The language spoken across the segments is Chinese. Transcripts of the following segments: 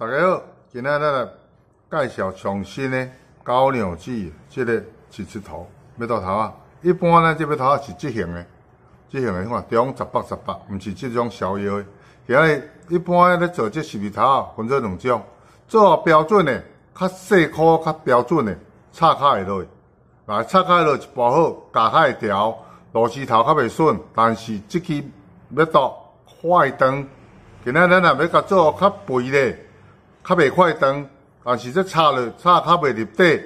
大家好，今仔咱来介绍上新的高粱子，即个是字头麦稻头啊。一般呢，即麦稻是直型的，直型的你看，长十八十八，毋是即种小腰的。遐个一般咧做即十字头，分做两种，做标准的，较细颗，较标准的，插卡会落来若插卡落去，补好夹卡会调螺丝头较袂顺，但是即期麦稻快长，今仔咱若要佮做较肥个。较袂快长，但是即插落插较袂入底，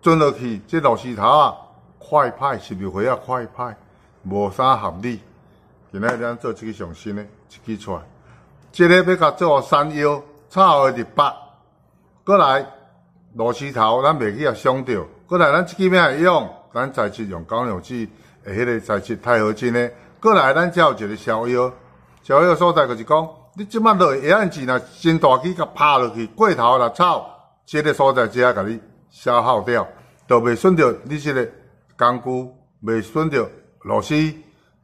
钻落去即螺丝头啊，快歹，是毋回啊，快歹，无啥合理。今仔日咱做一个上新诶一支来，即个要甲做山腰插落入八，过来螺丝头咱袂去啊伤着，过来咱一支咩用？咱材质用高铝子诶迄个材质钛合金诶，过来咱之有一个小腰，小腰所在就是讲。你即摆落会按钱若真大枝甲拍落去，过头来草，即个所在只啊，甲你消耗掉，都袂损着你即个工具，袂损着螺丝，一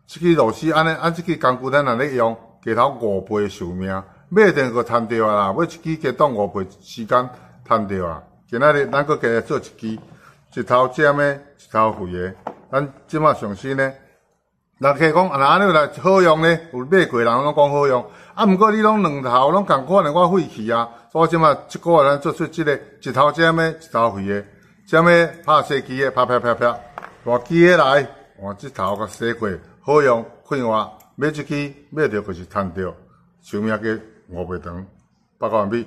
支螺丝安尼按一支工具咱若咧用，加头五倍寿命，买定个趁着啊啦，每一支加当五倍时间趁着啊。今仔日咱搁加做一支，一头尖诶，一头肥诶，咱即摆上市咧。人客讲安尼来好用呢？有买过人拢讲好用，啊，毋过你拢两头拢共款的，我费气啊。所以即嘛，一个人做出这个一头尖的，一头肥的，尖的拍小机的，啪啪啪啪，大鸡的来我即头甲洗过，好用快活，买一支买着就是趁着，寿命计五倍长，八九万米。